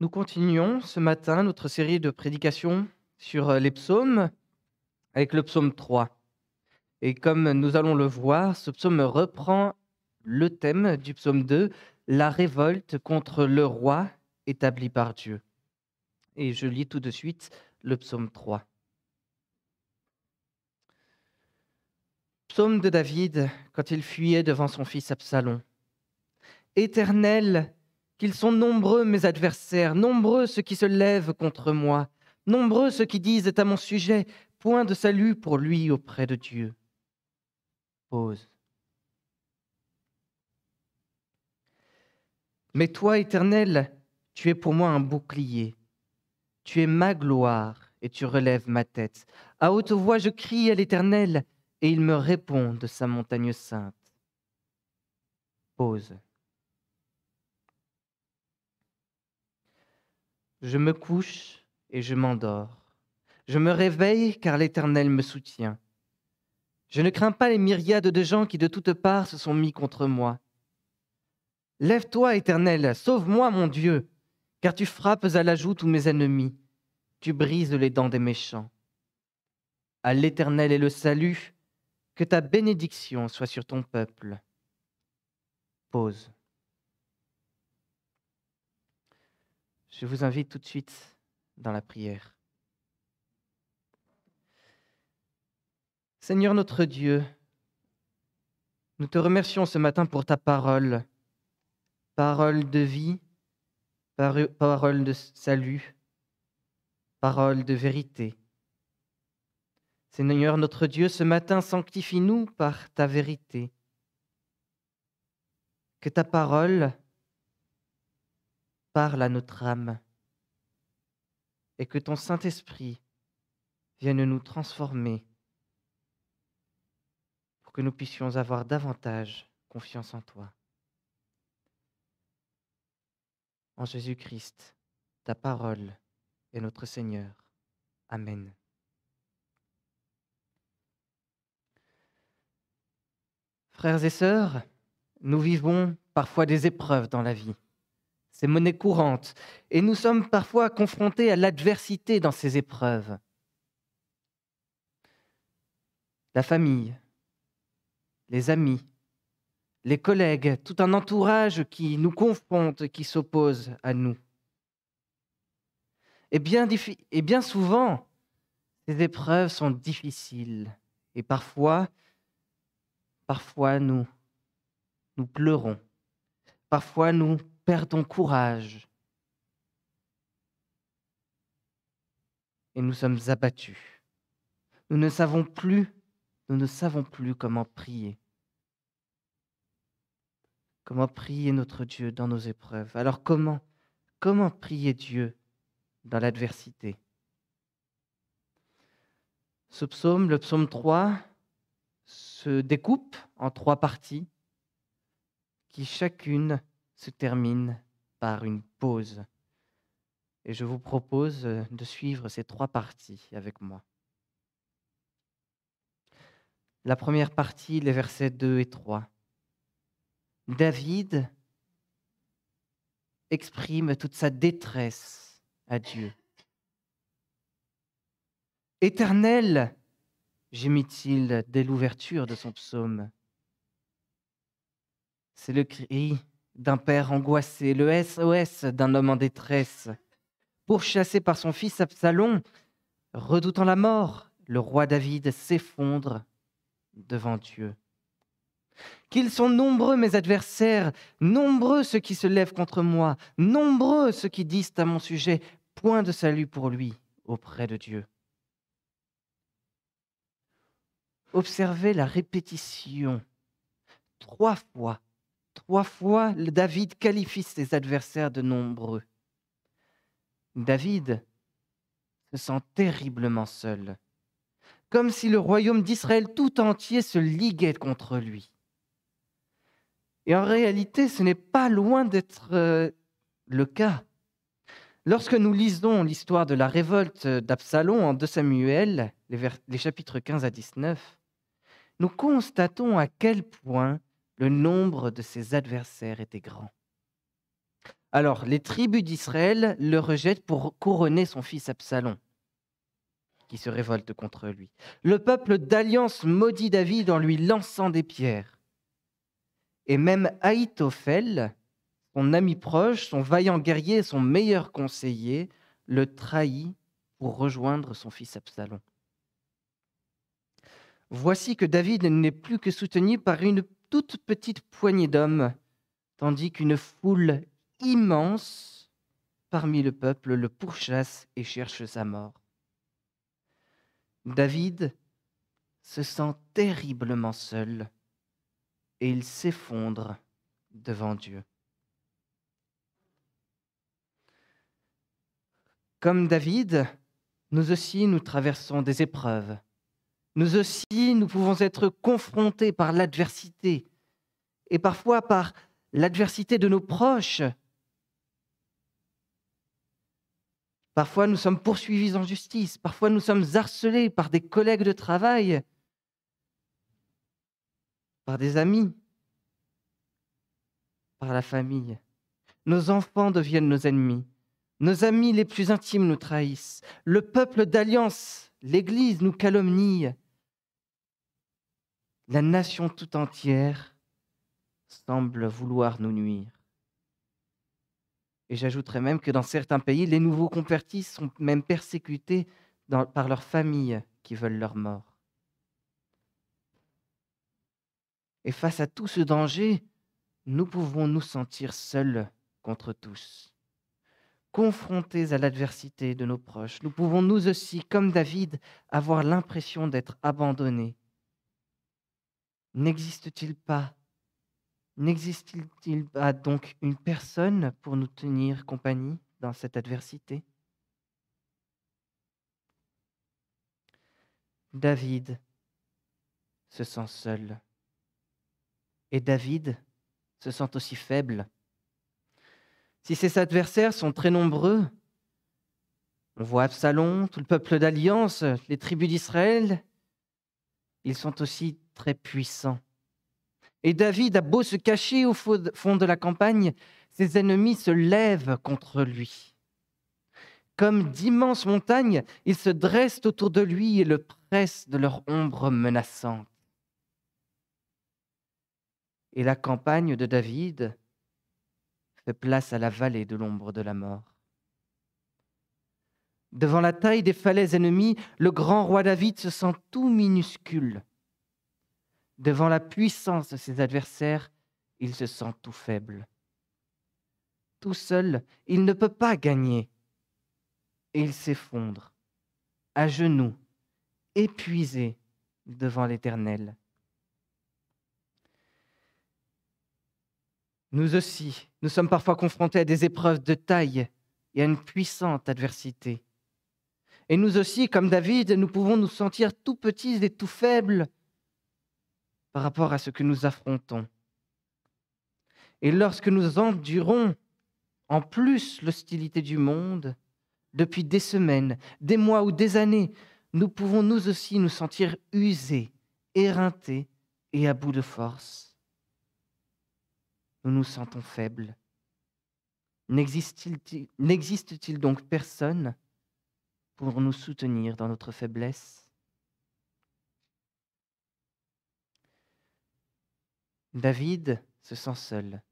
Nous continuons ce matin notre série de prédications sur euh, les psaumes avec le psaume 3. Et comme nous allons le voir, ce psaume reprend le thème du psaume 2, la révolte contre le roi établi par Dieu. Et je lis tout de suite le psaume 3. Psaume de David quand il fuyait devant son fils Absalom. Éternel, qu'ils sont nombreux mes adversaires, nombreux ceux qui se lèvent contre moi, nombreux ceux qui disent à mon sujet, point de salut pour lui auprès de Dieu. Pause. Mais toi, Éternel, tu es pour moi un bouclier, tu es ma gloire et tu relèves ma tête. À haute voix, je crie à l'Éternel et il me répond de sa montagne sainte. Pause. Je me couche et je m'endors. Je me réveille car l'Éternel me soutient. Je ne crains pas les myriades de gens qui de toutes parts se sont mis contre moi. Lève-toi, Éternel, sauve-moi, mon Dieu, car tu frappes à la joue tous mes ennemis, tu brises les dents des méchants. À l'Éternel est le salut, que ta bénédiction soit sur ton peuple. Pause. Je vous invite tout de suite dans la prière. Seigneur notre Dieu, nous te remercions ce matin pour ta parole, parole de vie, parole de salut, parole de vérité. Seigneur notre Dieu, ce matin sanctifie-nous par ta vérité. Que ta parole parle à notre âme et que ton Saint-Esprit vienne nous transformer pour que nous puissions avoir davantage confiance en toi. En Jésus-Christ, ta parole est notre Seigneur. Amen. Frères et sœurs, nous vivons parfois des épreuves dans la vie ces monnaie courantes, Et nous sommes parfois confrontés à l'adversité dans ces épreuves. La famille, les amis, les collègues, tout un entourage qui nous confronte, qui s'oppose à nous. Et bien, et bien souvent, ces épreuves sont difficiles et parfois, parfois nous, nous pleurons, parfois nous perdons courage et nous sommes abattus. Nous ne savons plus, nous ne savons plus comment prier. Comment prier notre Dieu dans nos épreuves Alors comment comment prier Dieu dans l'adversité Ce psaume, le psaume 3, se découpe en trois parties qui chacune se termine par une pause. Et je vous propose euh, de suivre ces trois parties avec moi. La première partie, les versets 2 et 3. David exprime toute sa détresse à Dieu. Éternel, gémit-il dès l'ouverture de son psaume. C'est le cri d'un père angoissé, le SOS d'un homme en détresse. Pourchassé par son fils Absalom, redoutant la mort, le roi David s'effondre devant Dieu. Qu'ils sont nombreux mes adversaires, nombreux ceux qui se lèvent contre moi, nombreux ceux qui disent à mon sujet, point de salut pour lui auprès de Dieu. Observez la répétition trois fois Trois fois, David qualifie ses adversaires de nombreux. David se sent terriblement seul, comme si le royaume d'Israël tout entier se liguait contre lui. Et en réalité, ce n'est pas loin d'être euh, le cas. Lorsque nous lisons l'histoire de la révolte d'Absalom en 2 Samuel, les chapitres 15 à 19, nous constatons à quel point le nombre de ses adversaires était grand. Alors, les tribus d'Israël le rejettent pour couronner son fils Absalom, qui se révolte contre lui. Le peuple d'alliance maudit David en lui lançant des pierres. Et même Aïtophel, son ami proche, son vaillant guerrier, son meilleur conseiller, le trahit pour rejoindre son fils Absalom. Voici que David n'est plus que soutenu par une toute petite poignée d'hommes, tandis qu'une foule immense parmi le peuple le pourchasse et cherche sa mort. David se sent terriblement seul et il s'effondre devant Dieu. Comme David, nous aussi nous traversons des épreuves, nous aussi, nous pouvons être confrontés par l'adversité et parfois par l'adversité de nos proches. Parfois, nous sommes poursuivis en justice, parfois, nous sommes harcelés par des collègues de travail, par des amis, par la famille. Nos enfants deviennent nos ennemis. Nos amis les plus intimes nous trahissent. Le peuple d'alliance, l'Église, nous calomnie. La nation tout entière semble vouloir nous nuire. Et j'ajouterais même que dans certains pays, les nouveaux convertis sont même persécutés par leurs familles qui veulent leur mort. Et face à tout ce danger, nous pouvons nous sentir seuls contre tous. Confrontés à l'adversité de nos proches, nous pouvons nous aussi, comme David, avoir l'impression d'être abandonnés, n'existe-t-il pas N'existe-t-il pas donc une personne pour nous tenir compagnie dans cette adversité David se sent seul. Et David se sent aussi faible. Si ses adversaires sont très nombreux, on voit Absalom, tout le peuple d'alliance, les tribus d'Israël, ils sont aussi très puissant. Et David a beau se cacher au fond de la campagne, ses ennemis se lèvent contre lui. Comme d'immenses montagnes, ils se dressent autour de lui et le pressent de leur ombre menaçante. Et la campagne de David fait place à la vallée de l'ombre de la mort. Devant la taille des falaises ennemies, le grand roi David se sent tout minuscule Devant la puissance de ses adversaires, il se sent tout faible. Tout seul, il ne peut pas gagner. Et il s'effondre, à genoux, épuisé devant l'Éternel. Nous aussi, nous sommes parfois confrontés à des épreuves de taille et à une puissante adversité. Et nous aussi, comme David, nous pouvons nous sentir tout petits et tout faibles par rapport à ce que nous affrontons. Et lorsque nous endurons en plus l'hostilité du monde, depuis des semaines, des mois ou des années, nous pouvons nous aussi nous sentir usés, éreintés et à bout de force. Nous nous sentons faibles. N'existe-t-il donc personne pour nous soutenir dans notre faiblesse David se sent seul.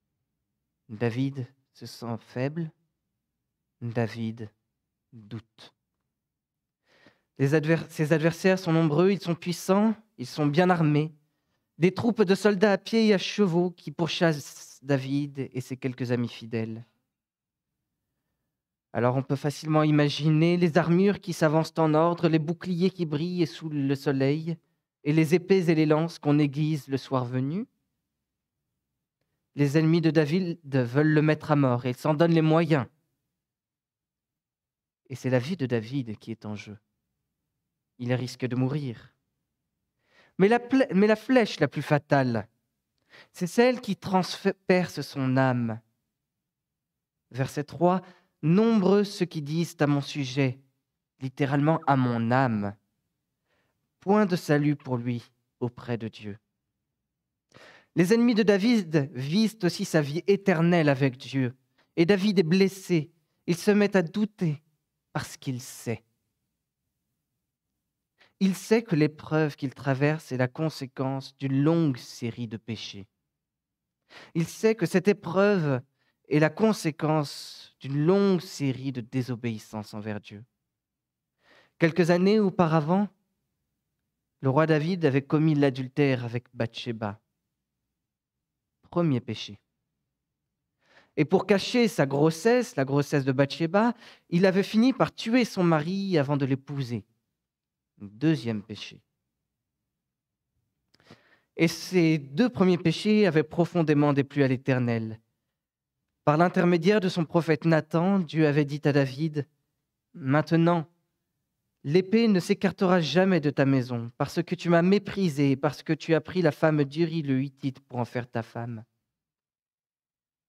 David se sent faible. David doute. ses adversaires sont nombreux, ils sont puissants, ils sont bien armés. Des troupes de soldats à pied et à chevaux qui pourchassent David et ses quelques amis fidèles. Alors on peut facilement imaginer les armures qui s'avancent en ordre, les boucliers qui brillent sous le soleil, et les épées et les lances qu'on aiguise le soir venu. Les ennemis de David veulent le mettre à mort et s'en donnent les moyens. Et c'est la vie de David qui est en jeu. Il risque de mourir. Mais la, mais la flèche la plus fatale, c'est celle qui transperce son âme. Verset 3, Nombreux ceux qui disent à mon sujet, littéralement à mon âme, point de salut pour lui auprès de Dieu. Les ennemis de David visent aussi sa vie éternelle avec Dieu. Et David est blessé. Il se met à douter parce qu'il sait. Il sait que l'épreuve qu'il traverse est la conséquence d'une longue série de péchés. Il sait que cette épreuve est la conséquence d'une longue série de désobéissances envers Dieu. Quelques années auparavant, le roi David avait commis l'adultère avec Bathsheba premier péché. Et pour cacher sa grossesse, la grossesse de Bathsheba, il avait fini par tuer son mari avant de l'épouser. Deuxième péché. Et ces deux premiers péchés avaient profondément déplu à l'Éternel. Par l'intermédiaire de son prophète Nathan, Dieu avait dit à David, Maintenant, L'épée ne s'écartera jamais de ta maison, parce que tu m'as méprisé, parce que tu as pris la femme d'Uri le Hittite pour en faire ta femme.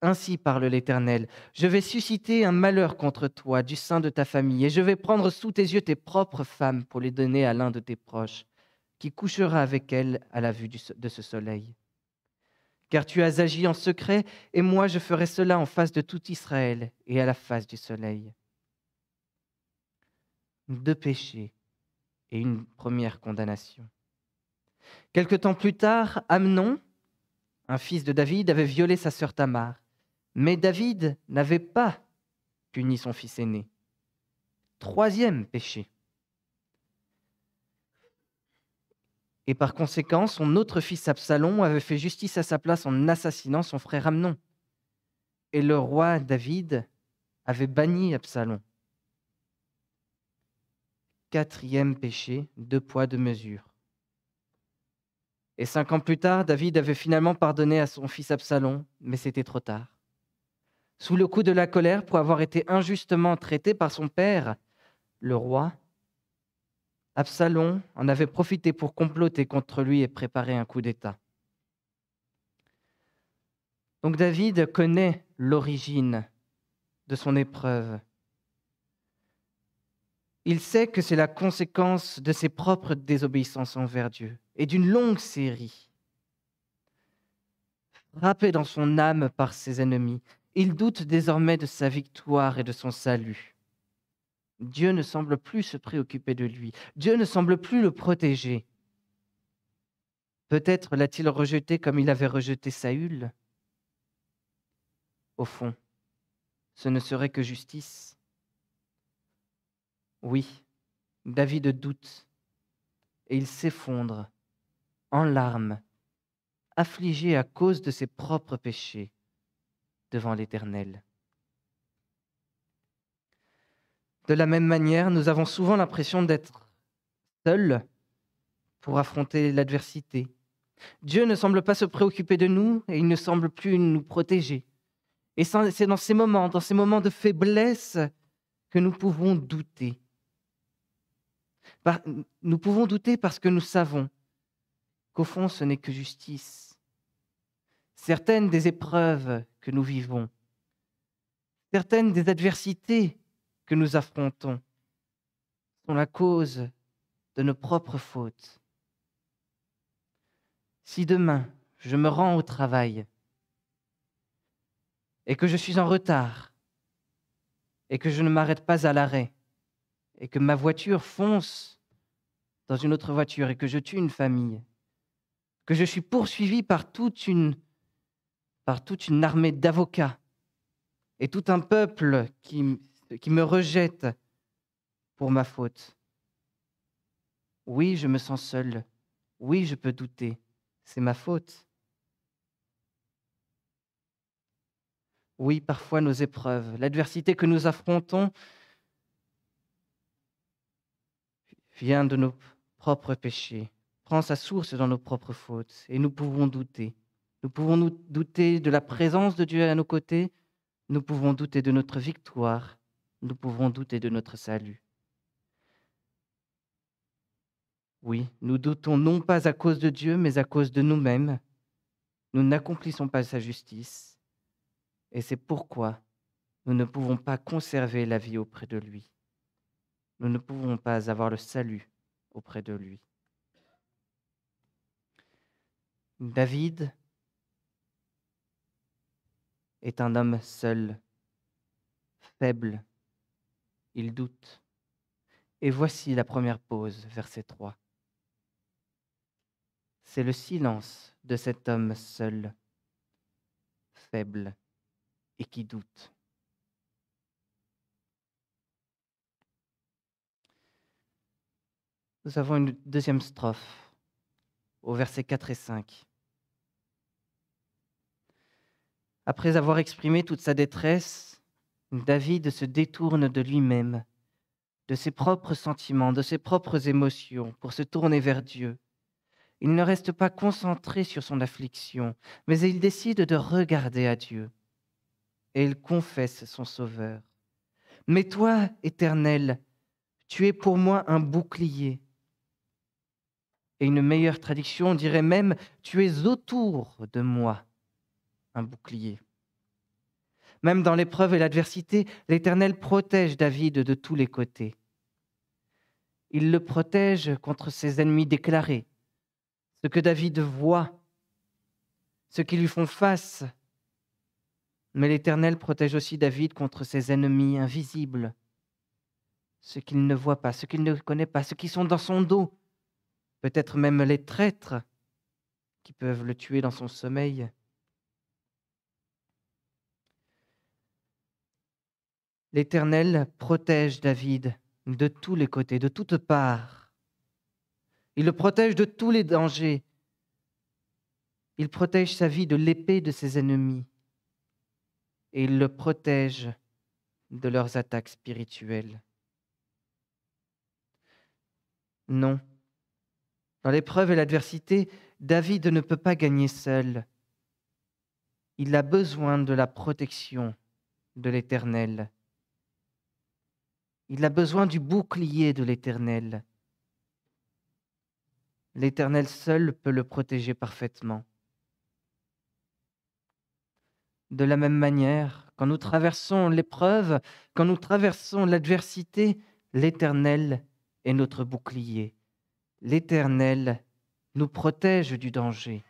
Ainsi parle l'Éternel, je vais susciter un malheur contre toi du sein de ta famille, et je vais prendre sous tes yeux tes propres femmes pour les donner à l'un de tes proches, qui couchera avec elles à la vue de ce soleil. Car tu as agi en secret, et moi je ferai cela en face de tout Israël et à la face du soleil deux péchés et une première condamnation. Quelque temps plus tard, Amnon, un fils de David, avait violé sa sœur Tamar, mais David n'avait pas puni son fils aîné. Troisième péché. Et par conséquent, son autre fils Absalom avait fait justice à sa place en assassinant son frère Amnon. Et le roi David avait banni Absalom quatrième péché, deux poids, deux mesures. Et cinq ans plus tard, David avait finalement pardonné à son fils Absalom, mais c'était trop tard. Sous le coup de la colère pour avoir été injustement traité par son père, le roi, Absalom en avait profité pour comploter contre lui et préparer un coup d'État. Donc David connaît l'origine de son épreuve il sait que c'est la conséquence de ses propres désobéissances envers Dieu et d'une longue série. Frappé dans son âme par ses ennemis, il doute désormais de sa victoire et de son salut. Dieu ne semble plus se préoccuper de lui. Dieu ne semble plus le protéger. Peut-être l'a-t-il rejeté comme il avait rejeté Saül. Au fond, ce ne serait que justice. Oui, David doute et il s'effondre en larmes, affligé à cause de ses propres péchés devant l'Éternel. De la même manière, nous avons souvent l'impression d'être seuls pour affronter l'adversité. Dieu ne semble pas se préoccuper de nous et il ne semble plus nous protéger. Et c'est dans ces moments, dans ces moments de faiblesse, que nous pouvons douter nous pouvons douter parce que nous savons qu'au fond, ce n'est que justice. Certaines des épreuves que nous vivons, certaines des adversités que nous affrontons sont la cause de nos propres fautes. Si demain je me rends au travail et que je suis en retard et que je ne m'arrête pas à l'arrêt et que ma voiture fonce dans une autre voiture et que je tue une famille, que je suis poursuivi par toute une, par toute une armée d'avocats et tout un peuple qui, qui me rejette pour ma faute. Oui, je me sens seul. Oui, je peux douter. C'est ma faute. Oui, parfois nos épreuves, l'adversité que nous affrontons vient de nos propre péché, prend sa source dans nos propres fautes et nous pouvons douter. Nous pouvons nous douter de la présence de Dieu à nos côtés, nous pouvons douter de notre victoire, nous pouvons douter de notre salut. Oui, nous doutons non pas à cause de Dieu, mais à cause de nous-mêmes. Nous n'accomplissons pas sa justice, et c'est pourquoi nous ne pouvons pas conserver la vie auprès de lui. Nous ne pouvons pas avoir le salut auprès de lui. David est un homme seul, faible, il doute. Et voici la première pause, verset 3. C'est le silence de cet homme seul, faible et qui doute. nous avons une deuxième strophe au verset 4 et 5. Après avoir exprimé toute sa détresse, David se détourne de lui-même, de ses propres sentiments, de ses propres émotions, pour se tourner vers Dieu. Il ne reste pas concentré sur son affliction, mais il décide de regarder à Dieu. Et il confesse son Sauveur. Mais toi, Éternel, tu es pour moi un bouclier et une meilleure traduction dirait même Tu es autour de moi un bouclier. Même dans l'épreuve et l'adversité, l'Éternel protège David de tous les côtés. Il le protège contre ses ennemis déclarés, ce que David voit, ceux qui lui font face. Mais l'Éternel protège aussi David contre ses ennemis invisibles, ceux qu'il ne voit pas, ceux qu'il ne connaît pas, ceux qui sont dans son dos, peut-être même les traîtres qui peuvent le tuer dans son sommeil. L'Éternel protège David de tous les côtés, de toutes parts. Il le protège de tous les dangers. Il protège sa vie de l'épée de ses ennemis. Et il le protège de leurs attaques spirituelles. Non, dans l'épreuve et l'adversité, David ne peut pas gagner seul. Il a besoin de la protection de l'Éternel. Il a besoin du bouclier de l'Éternel. L'Éternel seul peut le protéger parfaitement. De la même manière, quand nous traversons l'épreuve, quand nous traversons l'adversité, l'Éternel est notre bouclier l'Éternel nous protège du danger.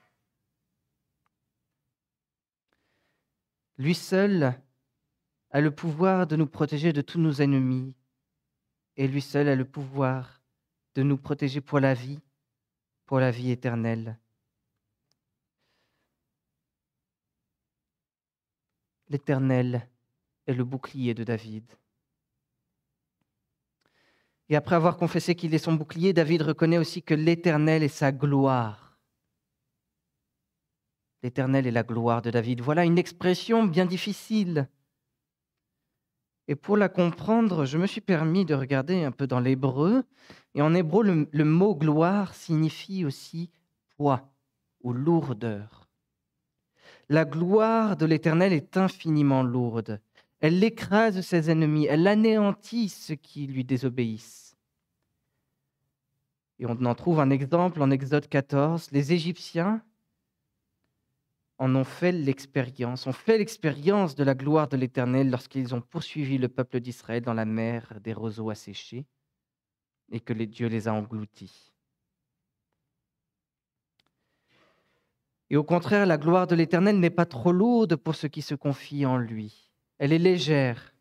Lui seul a le pouvoir de nous protéger de tous nos ennemis, et lui seul a le pouvoir de nous protéger pour la vie, pour la vie éternelle. L'Éternel est le bouclier de David. Et après avoir confessé qu'il est son bouclier, David reconnaît aussi que l'Éternel est sa gloire. L'Éternel est la gloire de David. Voilà une expression bien difficile. Et pour la comprendre, je me suis permis de regarder un peu dans l'hébreu. Et en hébreu, le, mot gloire signifie aussi poids ou lourdeur. La gloire de l'Éternel est infiniment lourde. Elle écrase ses ennemis, elle anéantit ceux qui lui désobéissent. Et on en trouve un exemple en Exode 14. Les Égyptiens en ont fait l'expérience, ont fait l'expérience de la gloire de l'Éternel lorsqu'ils ont poursuivi le peuple d'Israël dans la mer des roseaux asséchés et que les Dieu les a engloutis. Et au contraire, la gloire de l'Éternel n'est pas trop lourde pour ceux qui se confient en lui elle est légère.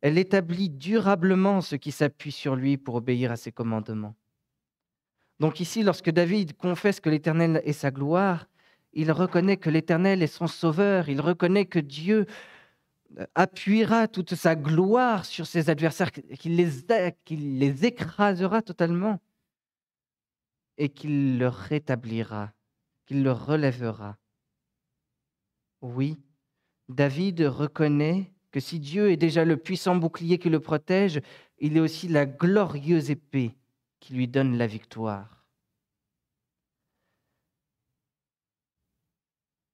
Elle établit durablement ce qui s'appuie sur lui pour obéir à ses commandements. Donc ici, lorsque David confesse que l'Éternel est sa gloire, il reconnaît que l'Éternel est son sauveur, il reconnaît que Dieu euh, appuiera toute sa gloire sur ses adversaires, qu'il les, les, écrasera totalement et qu'il le rétablira, qu'il le relèvera. Oui, David reconnaît que si Dieu est déjà le puissant bouclier qui le protège, il est aussi la glorieuse épée qui lui donne la victoire.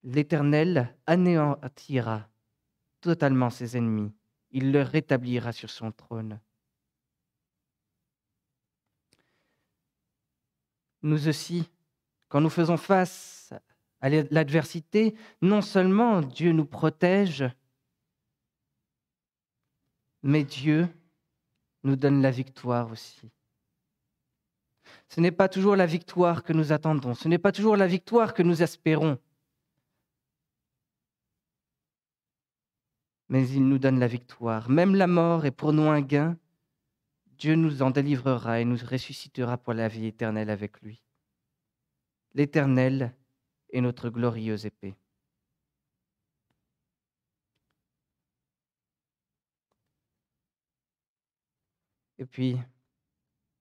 L'Éternel anéantira totalement ses ennemis, il le rétablira sur son trône. Nous aussi, quand nous faisons face à l'adversité, non seulement Dieu nous protège, mais Dieu nous donne la victoire aussi. Ce n'est pas toujours la victoire que nous attendons, ce n'est pas toujours la victoire que nous espérons, mais il nous donne la victoire. Même la mort est pour nous un gain. Dieu nous en délivrera et nous ressuscitera pour la vie éternelle avec lui. L'Éternel et notre glorieuse épée. Et puis,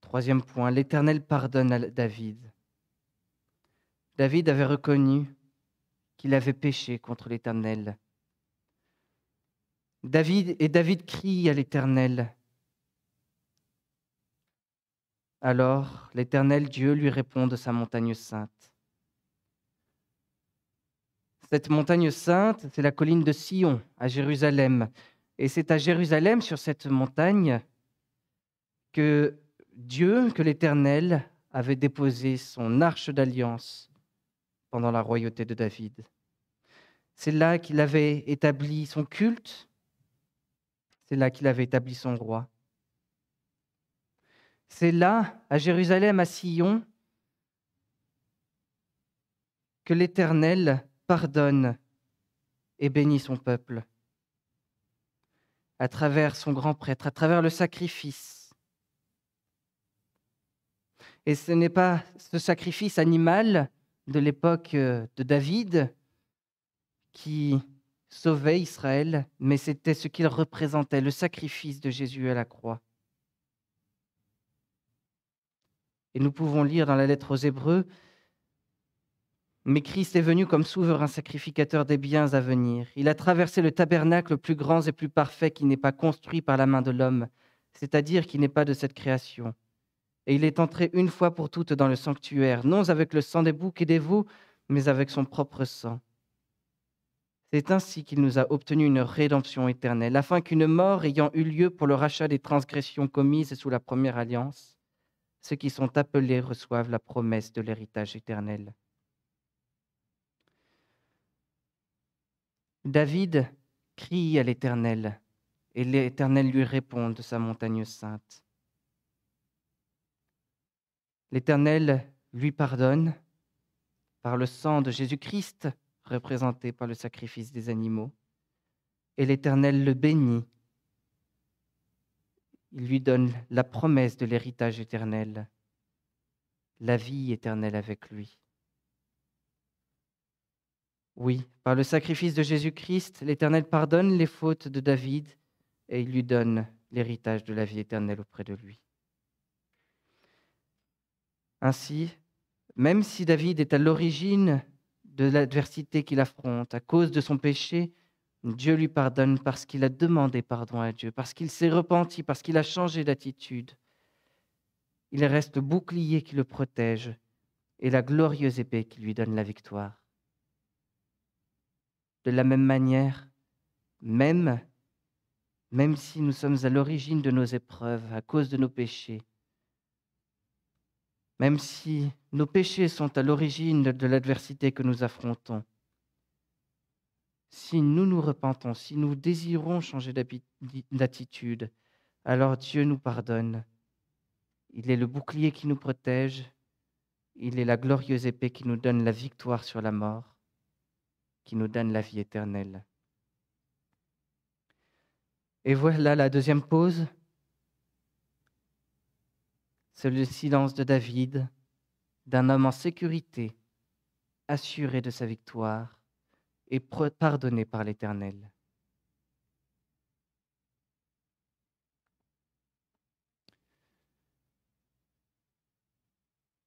troisième point, l'Éternel pardonne à David. David avait reconnu qu'il avait péché contre l'Éternel. David et David crie à l'Éternel. Alors l'Éternel Dieu lui répond de sa montagne sainte. Cette montagne sainte, c'est la colline de Sion, à Jérusalem. Et c'est à Jérusalem, sur cette montagne, que Dieu, que l'Éternel, avait déposé son arche d'alliance pendant la royauté de David. C'est là qu'il avait établi son culte, c'est là qu'il avait établi son roi. C'est là, à Jérusalem, à Sion, que l'Éternel pardonne et bénit son peuple. À travers son grand prêtre, à travers le sacrifice. Et ce n'est pas ce sacrifice animal de l'époque euh, de David qui sauvait Israël, mais c'était ce qu'il représentait, le sacrifice de Jésus à la croix. Et nous pouvons lire dans la lettre aux Hébreux mais Christ est venu comme souverain sacrificateur des biens à venir. Il a traversé le tabernacle plus grand et plus parfait qui n'est pas construit par la main de l'homme, c'est-à-dire qui n'est pas de cette création. Et il est entré une fois pour toutes dans le sanctuaire, non avec le sang des boucs et des veaux, mais avec son propre sang. C'est ainsi qu'il nous a obtenu une rédemption éternelle, afin qu'une mort ayant eu lieu pour le rachat des transgressions commises sous la première alliance, ceux qui sont appelés reçoivent la promesse de l'héritage éternel. David crie à l'Éternel, et l'Éternel lui répond de sa montagne sainte. L'Éternel lui pardonne par le sang de Jésus-Christ représenté par le sacrifice des animaux, et l'Éternel le bénit. Il lui donne la promesse de l'héritage éternel, la vie éternelle avec lui. Oui, par le sacrifice de Jésus-Christ, l'Éternel pardonne les fautes de David et il lui donne l'héritage de la vie éternelle auprès de lui. Ainsi, même si David est à l'origine de l'adversité qu'il affronte à cause de son péché, Dieu lui pardonne parce qu'il a demandé pardon à Dieu, parce qu'il s'est repenti, parce qu'il a changé d'attitude. Il reste le bouclier qui le protège et la glorieuse épée qui lui donne la victoire de la même manière, même, même si nous sommes à l'origine de nos épreuves à cause de nos péchés, même si nos péchés sont à l'origine de l'adversité que nous affrontons, si nous nous repentons, si nous désirons changer d'attitude, alors Dieu nous pardonne. Il est le bouclier qui nous protège, il est la glorieuse épée qui nous donne la victoire sur la mort qui nous donne la vie éternelle. Et voilà la deuxième pause. C'est le silence de David, d'un homme en sécurité, assuré de sa victoire et pardonné par l'Éternel.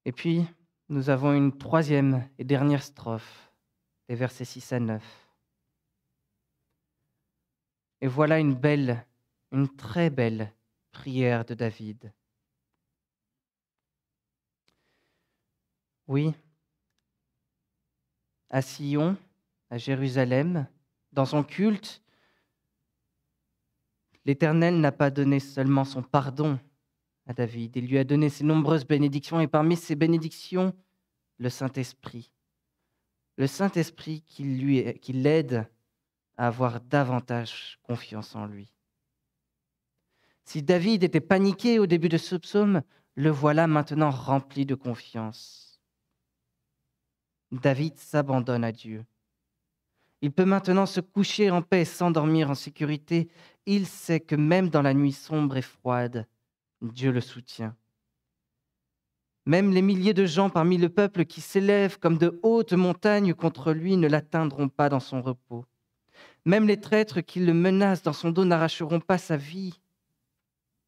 Et puis, nous avons une troisième et dernière strophe les versets 6 à 9. Et voilà une belle, une très belle prière de David. Oui, à Sion, à Jérusalem, dans son culte, l'Éternel n'a pas donné seulement son pardon à David, il lui a donné ses nombreuses bénédictions, et parmi ces bénédictions, le Saint-Esprit le Saint-Esprit qui, lui, qui l'aide à avoir davantage confiance en lui. Si David était paniqué au début de ce psaume, le voilà maintenant rempli de confiance. David s'abandonne à Dieu. Il peut maintenant se coucher en paix s'endormir en sécurité. Il sait que même dans la nuit sombre et froide, Dieu le soutient. Même les milliers de gens parmi le peuple qui s'élèvent comme de hautes montagnes contre lui ne l'atteindront pas dans son repos. Même les traîtres qui le menacent dans son dos n'arracheront pas sa vie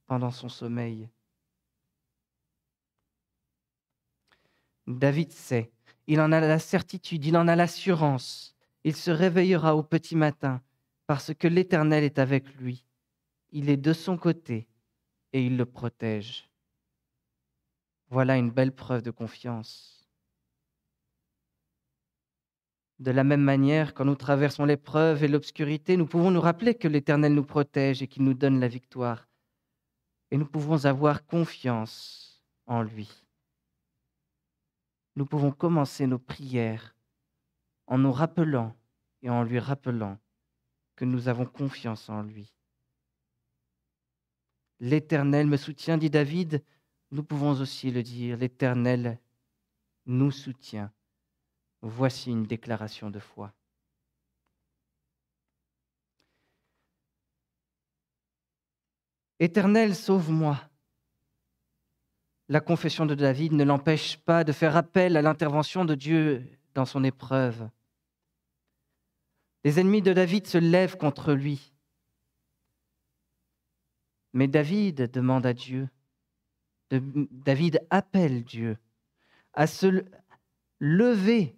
pendant son sommeil. David sait, il en a la certitude, il en a l'assurance. Il se réveillera au petit matin parce que l'Éternel est avec lui. Il est de son côté et il le protège. Voilà une belle preuve de confiance. De la même manière, quand nous traversons l'épreuve et l'obscurité, nous pouvons nous rappeler que l'Éternel nous protège et qu'il nous donne la victoire. Et nous pouvons avoir confiance en lui. Nous pouvons commencer nos prières en nous rappelant et en lui rappelant que nous avons confiance en lui. L'Éternel me soutient, dit David, nous pouvons aussi le dire, l'Éternel nous soutient. Voici une déclaration de foi. Éternel, sauve-moi. La confession de David ne l'empêche pas de faire appel à l'intervention de Dieu dans son épreuve. Les ennemis de David se lèvent contre lui. Mais David demande à Dieu, David appelle Dieu à se lever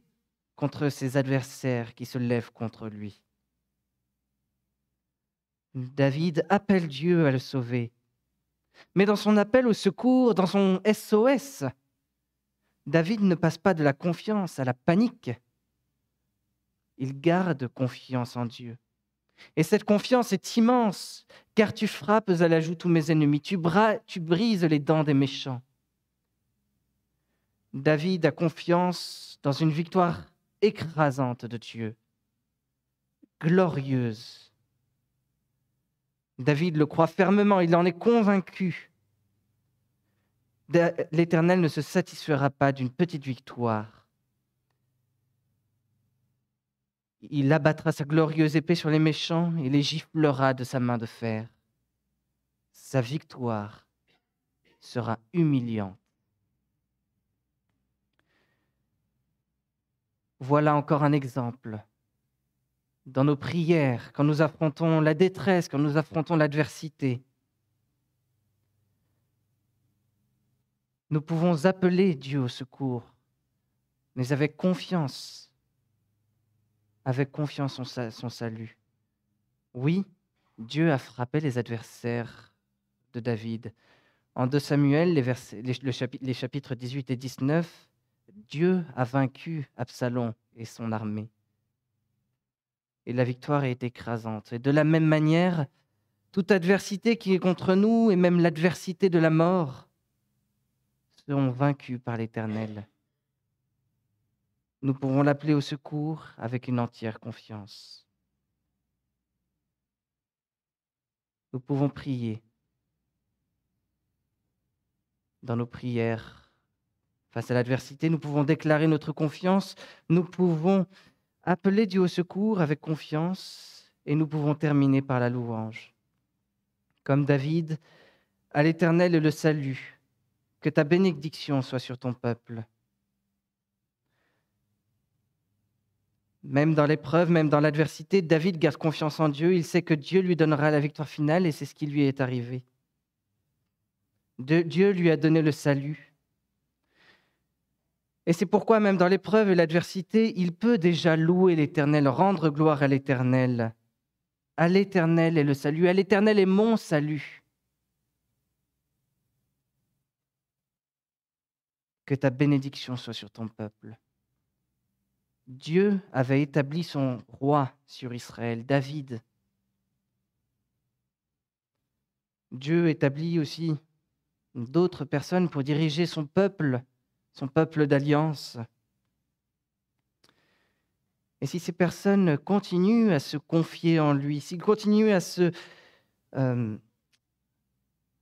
contre ses adversaires qui se lèvent contre lui. David appelle Dieu à le sauver. Mais dans son appel au secours, dans son SOS, David ne passe pas de la confiance à la panique. Il garde confiance en Dieu. Et cette confiance est immense, car tu frappes à la joue tous mes ennemis, tu, brises les dents des méchants. David a confiance dans une victoire écrasante de Dieu, glorieuse. David le croit fermement, il en est convaincu. L'Éternel ne se satisfera pas d'une petite victoire. Il abattra sa glorieuse épée sur les méchants et les giflera de sa main de fer. Sa victoire sera humiliante. Voilà encore un exemple. Dans nos prières, quand nous affrontons la détresse, quand nous affrontons l'adversité, nous pouvons appeler Dieu au secours, mais avec confiance avec confiance son, son salut. Oui, Dieu a frappé les adversaires de David. En 2 Samuel, les, les chapitres 18 et 19, Dieu a vaincu Absalom et son armée. Et la victoire est écrasante. Et de la même manière, toute adversité qui est contre nous, et même l'adversité de la mort, seront vaincus par l'Éternel. Nous pouvons l'appeler au secours avec une entière confiance. Nous pouvons prier dans nos prières. Face à l'adversité, nous pouvons déclarer notre confiance, nous pouvons appeler Dieu au secours avec confiance et nous pouvons terminer par la louange. Comme David, à l'Éternel le salut, que ta bénédiction soit sur ton peuple. Même dans l'épreuve, même dans l'adversité, David garde confiance en Dieu. Il sait que Dieu lui donnera la victoire finale et c'est ce qui lui est arrivé. Dieu lui a donné le salut. Et c'est pourquoi même dans l'épreuve et l'adversité, il peut déjà louer l'Éternel, rendre gloire à l'Éternel. À l'Éternel est le salut, à l'Éternel est mon salut. Que ta bénédiction soit sur ton peuple. Dieu avait établi son roi sur Israël, David. Dieu établit aussi d'autres personnes pour diriger son peuple, son peuple d'alliance. Et si ces personnes continuent à se confier en lui, s'ils continuent à se, euh,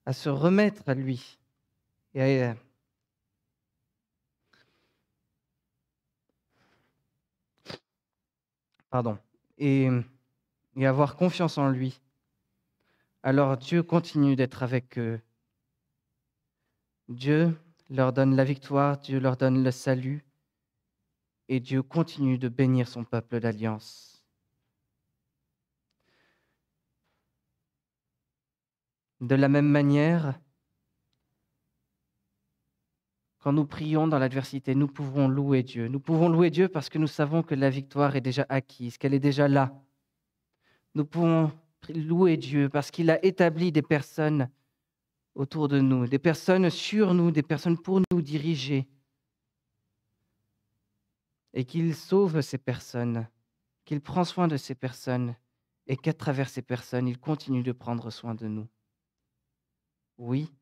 à se remettre à lui et pardon, et, et avoir confiance en lui, alors Dieu continue d'être avec eux. Dieu leur donne la victoire, Dieu leur donne le salut, et Dieu continue de bénir son peuple d'alliance. De la même manière, quand nous prions dans l'adversité, nous pouvons louer Dieu. Nous pouvons louer Dieu parce que nous savons que la victoire est déjà acquise, qu'elle est déjà là. Nous pouvons louer Dieu parce qu'il a établi des personnes autour de nous, des personnes sur nous, des personnes pour nous diriger. Et qu'il sauve ces personnes, qu'il prend soin de ces personnes et qu'à travers ces personnes, il continue de prendre soin de nous. Oui,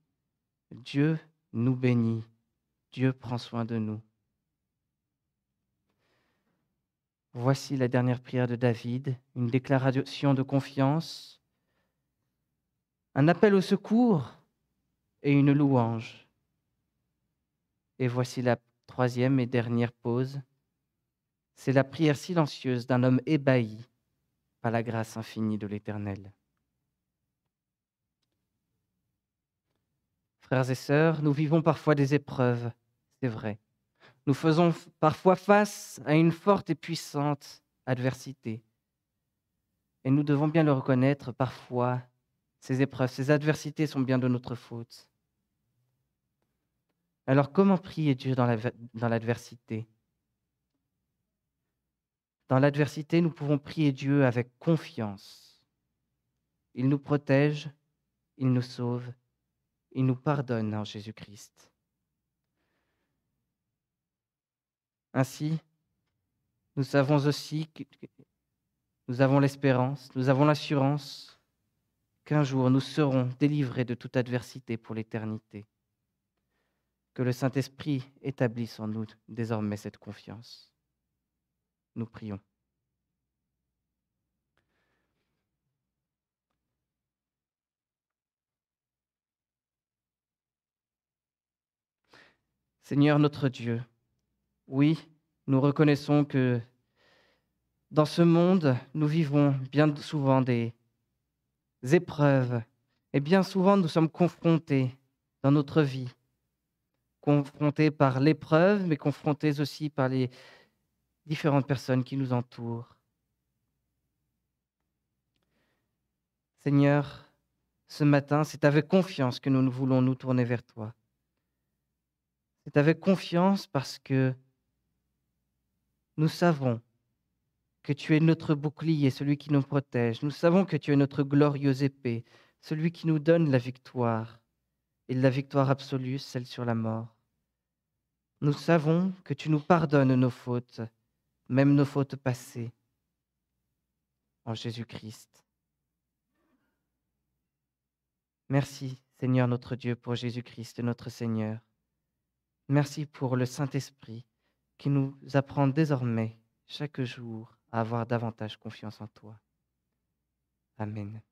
Dieu nous bénit Dieu prend soin de nous. Voici la dernière prière de David, une déclaration de confiance, un appel au secours et une louange. Et voici la troisième et dernière pause. C'est la prière silencieuse d'un homme ébahi par la grâce infinie de l'Éternel. Frères et sœurs, nous vivons parfois des épreuves c'est vrai. Nous faisons parfois face à une forte et puissante adversité. Et nous devons bien le reconnaître, parfois, ces épreuves, ces adversités sont bien de notre faute. Alors comment prier Dieu dans l'adversité Dans l'adversité, nous pouvons prier Dieu avec confiance. Il nous protège, il nous sauve, il nous pardonne en Jésus-Christ. Ainsi, nous savons aussi que nous avons l'espérance, nous avons l'assurance qu'un jour nous serons délivrés de toute adversité pour l'éternité. Que le Saint-Esprit établisse en nous désormais cette confiance. Nous prions. Seigneur notre Dieu, oui, nous reconnaissons que dans ce monde, nous vivons bien souvent des épreuves et bien souvent nous sommes confrontés dans notre vie, confrontés par l'épreuve, mais confrontés aussi par les différentes personnes qui nous entourent. Seigneur, ce matin, c'est avec confiance que nous voulons nous tourner vers toi. C'est avec confiance parce que nous savons que tu es notre bouclier, celui qui nous protège. Nous savons que tu es notre glorieuse épée, celui qui nous donne la victoire, et la victoire absolue, celle sur la mort. Nous savons que tu nous pardonnes nos fautes, même nos fautes passées, en Jésus-Christ. Merci, Seigneur notre Dieu, pour Jésus-Christ, notre Seigneur. Merci pour le Saint-Esprit qui nous apprend désormais chaque jour à avoir davantage confiance en toi. Amen.